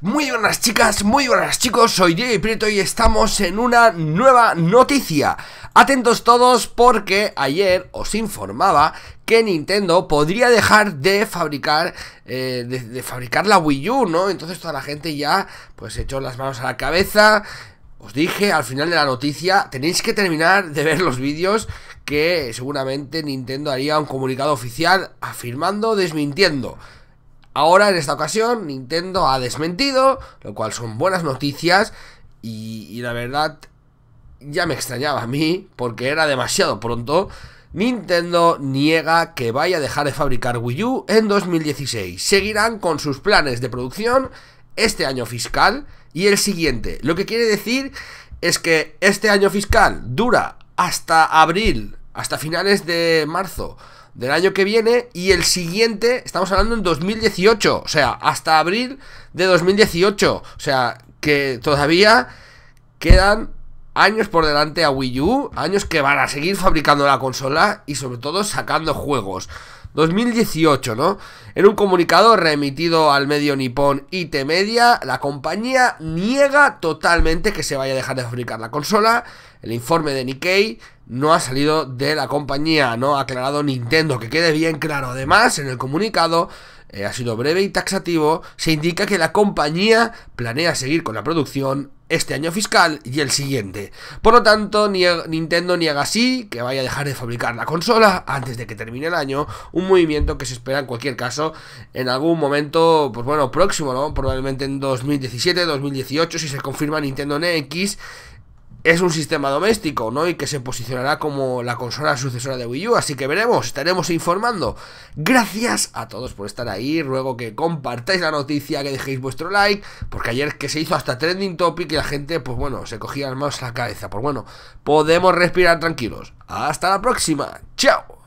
Muy buenas chicas, muy buenas chicos, soy Diego Prieto y estamos en una nueva noticia. Atentos todos porque ayer os informaba que Nintendo podría dejar de fabricar eh, de, fabricar la Wii U, ¿no? Entonces toda la gente ya pues echó las manos a la cabeza. Os dije al final de la noticia, tenéis que terminar de ver los vídeos que seguramente Nintendo haría un comunicado oficial afirmando, desmintiendo. Ahora, en esta ocasión, Nintendo ha desmentido, lo cual son buenas noticias y, la verdad ya me extrañaba a mí porque era demasiado pronto. Nintendo niega que vaya a dejar de fabricar Wii U en 2016. Seguirán con sus planes de producción este año fiscal y el siguiente. Lo que quiere decir es que este año fiscal dura hasta abril hasta finales de marzo del año que viene y el siguiente estamos hablando en 2018, o sea, hasta abril de 2018, o sea, que todavía quedan años por delante a Wii U, años que van a seguir fabricando la consola y sobre todo sacando juegos. 2018, ¿no? En un comunicado remitido al medio nipón IT Media, la compañía niega totalmente que se vaya a dejar de fabricar la consola. El informe de Nikkei no ha salido de la compañía, no ha aclarado Nintendo, que quede bien claro. Además, en el comunicado eh, ha sido breve y taxativo, se indica que la compañía planea seguir con la producción este año fiscal y el siguiente. Por lo tanto, ni Nintendo niega así que vaya a dejar de fabricar la consola antes de que termine el año, un movimiento que se espera en cualquier caso en algún momento, pues bueno, próximo, ¿no? Probablemente en 2017, 2018, si se confirma Nintendo NX es un sistema doméstico, ¿no? Y que se posicionará como la consola sucesora de Wii U. Así que veremos, estaremos informando. Gracias a todos por estar ahí. Ruego que compartáis la noticia, que dejéis vuestro like. Porque ayer que se hizo hasta trending topic y la gente, pues bueno, se cogía más la cabeza. Pues bueno, podemos respirar tranquilos. Hasta la próxima. Chao.